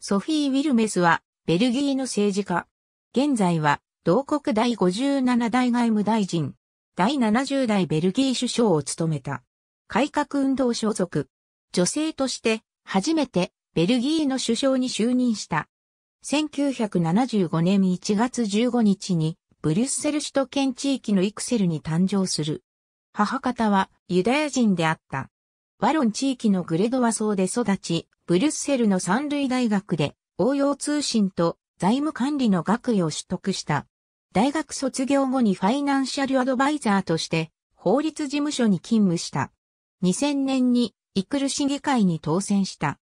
ソフィー・ウィルメスは、ベルギーの政治家。現在は、同国第57代外務大臣、第70代ベルギー首相を務めた。改革運動所属。女性として、初めて、ベルギーの首相に就任した。1975年1月15日に、ブリュッセル首都圏地域のイクセルに誕生する。母方はユダヤ人であった。ワロン地域のグレドワ層で育ち、ブリュッセルの三類大学で応用通信と財務管理の学位を取得した。大学卒業後にファイナンシャルアドバイザーとして法律事務所に勤務した。2000年にイクル市議会に当選した。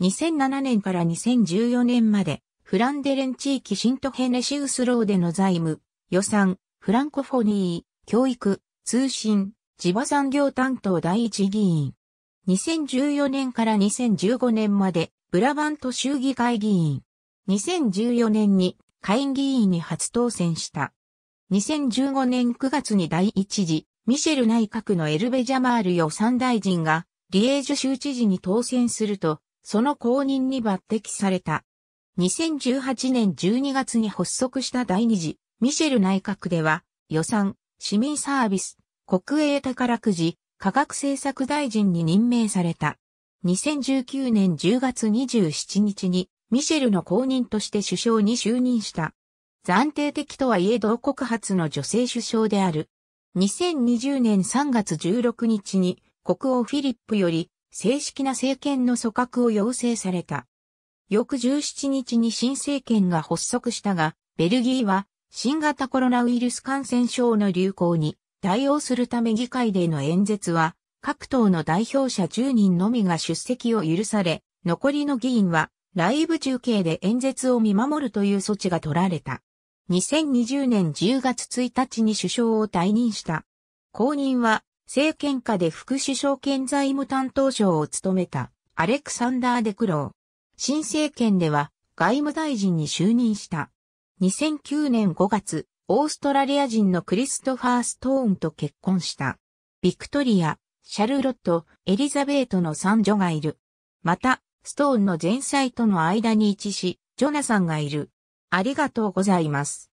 2007年から2014年までフランデレン地域シントヘネシウスローでの財務、予算、フランコフォニー、教育、通信、地場産業担当第一議員。2014年から2015年までブラバント州議会議員。2014年に会議員に初当選した。2015年9月に第一次ミシェル内閣のエルベジャマール予算大臣がリエージュ州知事に当選すると、その後任に抜擢された。2018年12月に発足した第二次ミシェル内閣では予算、市民サービス、国営宝くじ、科学政策大臣に任命された。2019年10月27日にミシェルの後任として首相に就任した。暫定的とはいえ同国初の女性首相である。2020年3月16日に国王フィリップより正式な政権の組閣を要請された。翌17日に新政権が発足したが、ベルギーは新型コロナウイルス感染症の流行に対応するため議会での演説は、各党の代表者10人のみが出席を許され、残りの議員はライブ中継で演説を見守るという措置が取られた。2020年10月1日に首相を退任した。後任は政権下で副首相兼財務担当省を務めたアレクサンダー・デクロー。新政権では外務大臣に就任した。2009年5月、オーストラリア人のクリストファー・ストーンと結婚した。ビクトリア、シャルロット、エリザベートの三女がいる。また、ストーンの前妻との間に位置し、ジョナサンがいる。ありがとうございます。